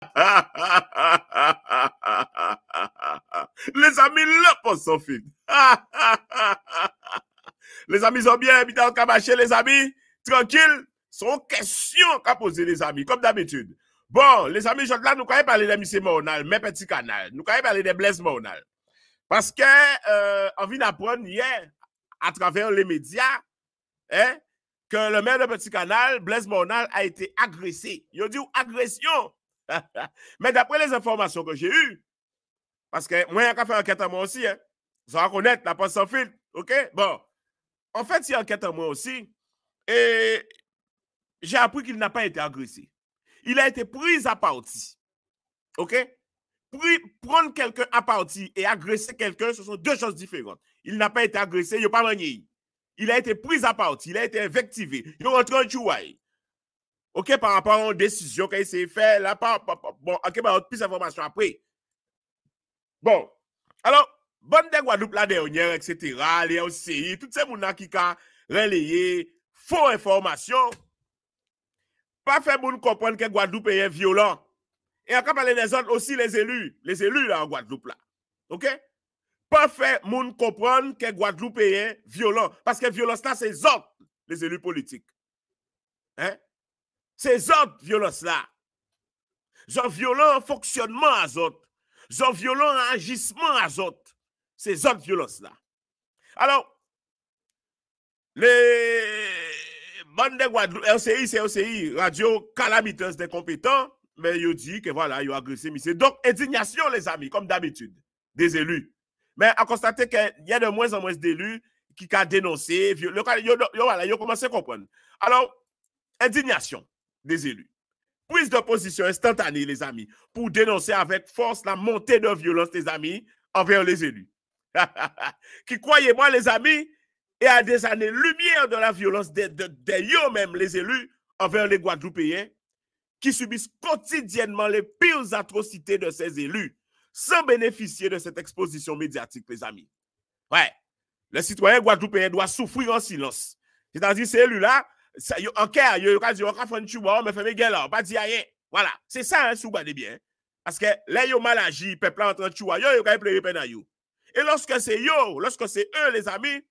Les amis, le poste son les amis sont bien en Kamaché, les amis. Tranquille. sont questions qu'à posé les amis, comme d'habitude. Bon, les amis, je là, nous quand parler de M. Moronal, mes petits canal. Nous quand parler de Blaise Moronal. Parce que, euh, on vient d'apprendre hier, à travers les médias, hein, que le maire de Petit Canal, Blaise Moronal, a été agressé. Il a dit agression Mais d'après les informations que j'ai eues, parce que moi, il a fait enquête à moi aussi, hein. Ça connaître, la poste sans fil. OK? Bon. En fait, il y a enquête à moi aussi. Et j'ai appris qu'il n'a pas été agressé. Il a été pris à partie. OK? prendre quelqu'un à partie et agresser quelqu'un, ce sont deux choses différentes. Il n'a pas été agressé, il n'a pas manié. Il a été pris à partie, il a été invectivé. Il est rentré en Chouaï. OK, par rapport à une décision qu'il s'est fait là, par, bon, OK, bah, on plus d'informations après. Bon, alors, bonne de Guadeloupe la dernière, etc., les OCI, tout ces gens qui ont relayé faux informations, pas fait pour comprendre que Guadeloupe est violent. Et encore parler des autres aussi, les élus, les élus là en Guadeloupe là. OK? Pas fait moun comprendre que Guadeloupe est violent. Parce que violence là, c'est autres, les élus politiques. Hein? ces autres violences-là. Ces violent fonctionnement à autres, agissements violent agissement à autres. Ces autres violences-là. Alors, les bandes de Guadeloupe, LCI, Radio calamiteuse des compétents, mais ils dit que voilà, ils ont agressé Donc, indignation, les amis, comme d'habitude, des élus. Mais à constater qu'il y a de moins en moins d'élus qui ont dénoncé. Ils ont commencé à comprendre. Alors, indignation des élus. Prise de position instantanée, les amis, pour dénoncer avec force la montée de violence, les amis, envers les élus. qui, croyez-moi, les amis, est à des années-lumière de la violence des de, même, les élus, envers les Guadeloupéens, qui subissent quotidiennement les pires atrocités de ces élus, sans bénéficier de cette exposition médiatique, les amis. Ouais. Le citoyen guadeloupéen doit souffrir en silence. C'est-à-dire, ces élus-là, ça yo encore ah, yo ka di on ka mais fait Miguel là pas rien voilà c'est ça hein sous bien parce que là yo mal agi peuple en train tuer ah, yo yo ka pleurer pendant yo et lorsque c'est yo lorsque c'est eux les amis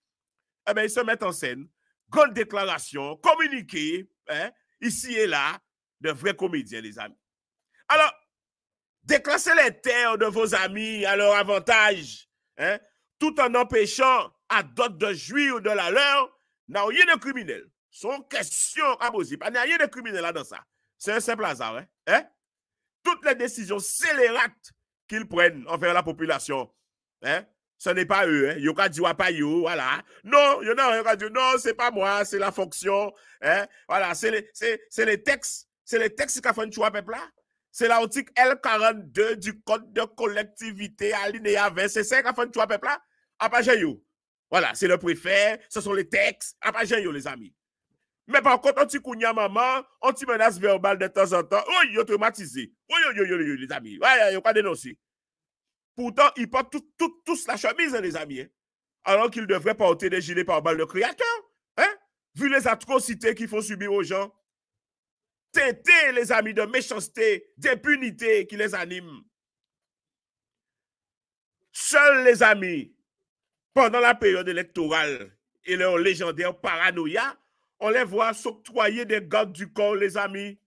eh ben ils se mettent en scène grande déclaration communiqué hein, ici et là de vrais comédiens les amis alors déclassez les terres de vos amis à leur avantage hein, tout en empêchant à d'autres de jouir de la leur n'a rien de criminel son question impossible. Il n'y a rien de criminel là dans ça. C'est un simple hasard. Hein? hein? Toutes les décisions scélérates qu'ils prennent envers la population, hein? ce n'est pas eux. Hein? Yo dit pas yo, voilà. Non, yo non, c'est pas moi, c'est la fonction. Hein? Voilà, c'est les, c'est, textes. C'est les textes qu'a fait choix peuple là. C'est l'article L42 du Code de collectivité alinéa 20. C'est ça qu'a fait un peuple là. Après, Voilà, c'est le préfet, ce sont les textes. le yo, les amis. Mais par contre, on t'y maman, on t'y menace verbale de temps en temps. Oh, il est traumatisé. Oh, les amis. Ouais, ils pas dénoncé. Pourtant, ils portent tous la chemise, hein, les amis. Hein. Alors qu'ils devraient porter des gilets par balles de créateur. Hein. Vu les atrocités qu'ils font subir aux gens. Tenter, les amis, de méchanceté, d'impunité qui les anime. Seuls, les amis, pendant la période électorale et leur légendaire paranoïa, on les voit s'octroyer des gardes du corps, les amis.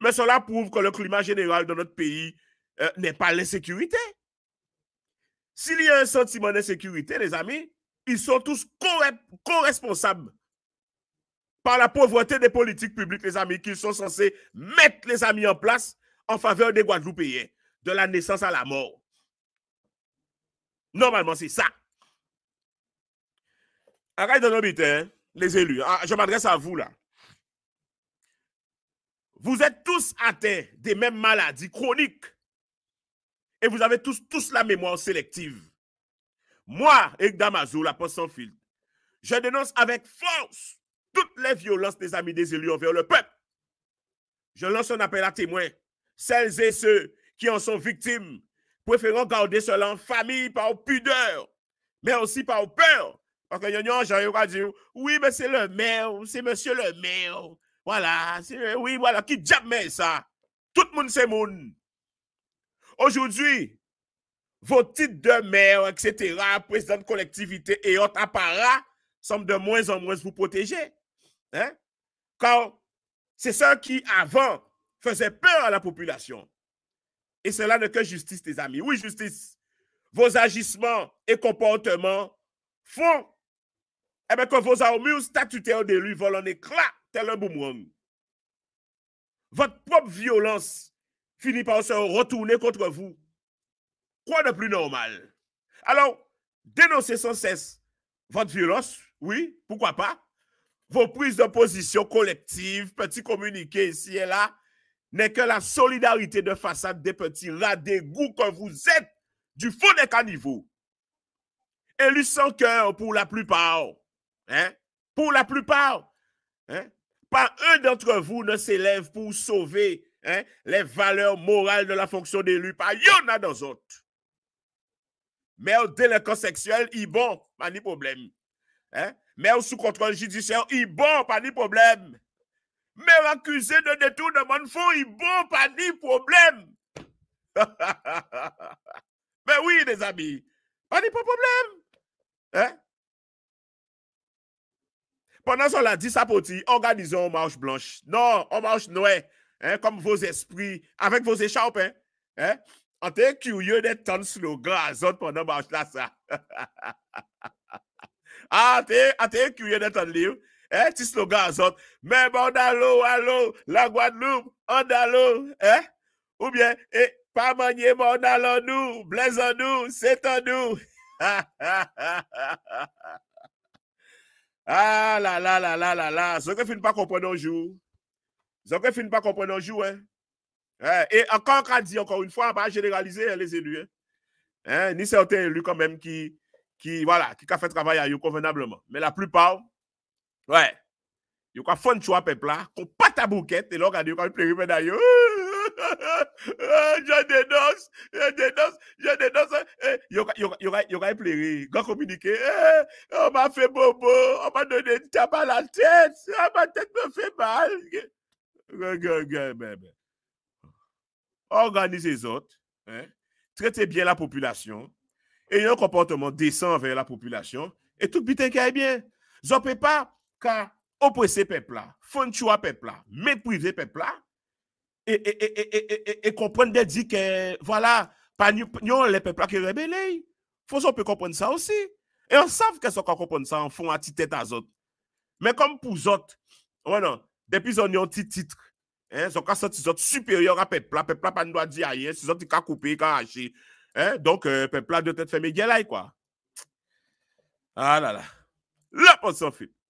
Mais cela prouve que le climat général dans notre pays euh, n'est pas l'insécurité. S'il y a un sentiment d'insécurité, les amis, ils sont tous co-responsables par la pauvreté des politiques publiques, les amis, qu'ils sont censés mettre, les amis, en place en faveur des Guadeloupéens, de la naissance à la mort. Normalement, c'est ça. Arrête de nos hein? les élus, ah, je m'adresse à vous là. Vous êtes tous atteints des mêmes maladies chroniques. Et vous avez tous, tous la mémoire sélective. Moi, Eric Damazou, la poste sans fil, je dénonce avec force toutes les violences des amis des élus envers le peuple. Je lance un appel à témoins. Celles et ceux qui en sont victimes, préférant garder cela en famille par pudeur, mais aussi par peur, parce que yon yon oui, mais c'est le maire, c'est monsieur le maire. Voilà, oui, voilà, qui mais ça? Tout le monde c'est monde. Aujourd'hui, vos titres de maire, etc., président de collectivité et autres apparats sont de moins en moins vous protéger. Hein? Quand c'est ça qui, avant, faisait peur à la population. Et cela n'est que justice, tes amis. Oui, justice. Vos agissements et comportements font eh bien, quand vos armures statutaires de lui, volent en éclat, tel un boomerang. Votre propre violence finit par se retourner contre vous. Quoi de plus normal? Alors, dénoncez sans cesse votre violence, oui, pourquoi pas? Vos prises de position collectives, petits communiqués ici et là, n'est que la solidarité de façade des petits rats d'égout que vous êtes du fond des caniveaux. Élus sans cœur pour la plupart. Hein? Pour la plupart. Hein? Pas un d'entre vous ne s'élève pour sauver hein, les valeurs morales de la fonction d'élu. Pas y en a d'autres. autres. Mais au délinquant sexuel, il bon, pas ni problème. Mais au sous contrôle judiciaire, il bon, pas ni problème. Mais accusé de détournement de fonds, il bon, pas de problème. Mais oui, les amis, pas de problème. Hein? Pendant l'a dit Sapoti, organisons en marche blanche. Non, en marche noire, hein, comme vos esprits, avec vos écharpes. Hein, hein? On était curieux d'être ton slogan à zone pendant marche là, ça. ah, on était ah, curieux d'être en livre. Hein, petit slogan à zone. Mais bon, allô, allô, la Guadeloupe, on hein? Ou bien, eh, pas manier, mon allons nous, blaisons nous, c'est en nous. Ah là là là là là là. Ce que fin pas comprendre un jour. Ce que fin pas comprendre un jour. Hein? Eh, et encore, qu'a dit encore une fois, pas généraliser hein, les élus. Hein. hein? Ni certains élus quand même qui, qui voilà, qui a fait travail à eux convenablement. Mais la plupart, ouais, ils ont fait un choix peuple là, qu'on pas ta bouquette et là, regardez, ont ils pleurent, d'ailleurs, je dénonce, y aurait pleuré. Quand communiqué, communiquer eh, on m'a fait bobo, on m'a donné une tape à la tête, ma tête me fait mal. Regarde, ben, ben. Organisez les autres, hein? traitez bien la population, ayez un comportement décent envers la population, et tout putain qui est bien. Vous ne pas qu'à oppresser peuple là, fonchua peuple là, mépriser peuple là, et, et, et, et, comprendre des dit que, voilà, pas nous, les peuples qui rébellent. Faut qu'on peut comprendre ça aussi. Et on sait qu'elles sont qu'on comprendre ça en fond à titre à autres. Mais comme pour autres, voilà, depuis on a un petit titre, hein, sont cas sorti autres supérieur à peuple, peuple pas doit dire ailleurs, Ils autres qui couper, qui hacher. Hein, donc euh, peuple doit être fait mais quoi. Ah là là. Là pas s'en fait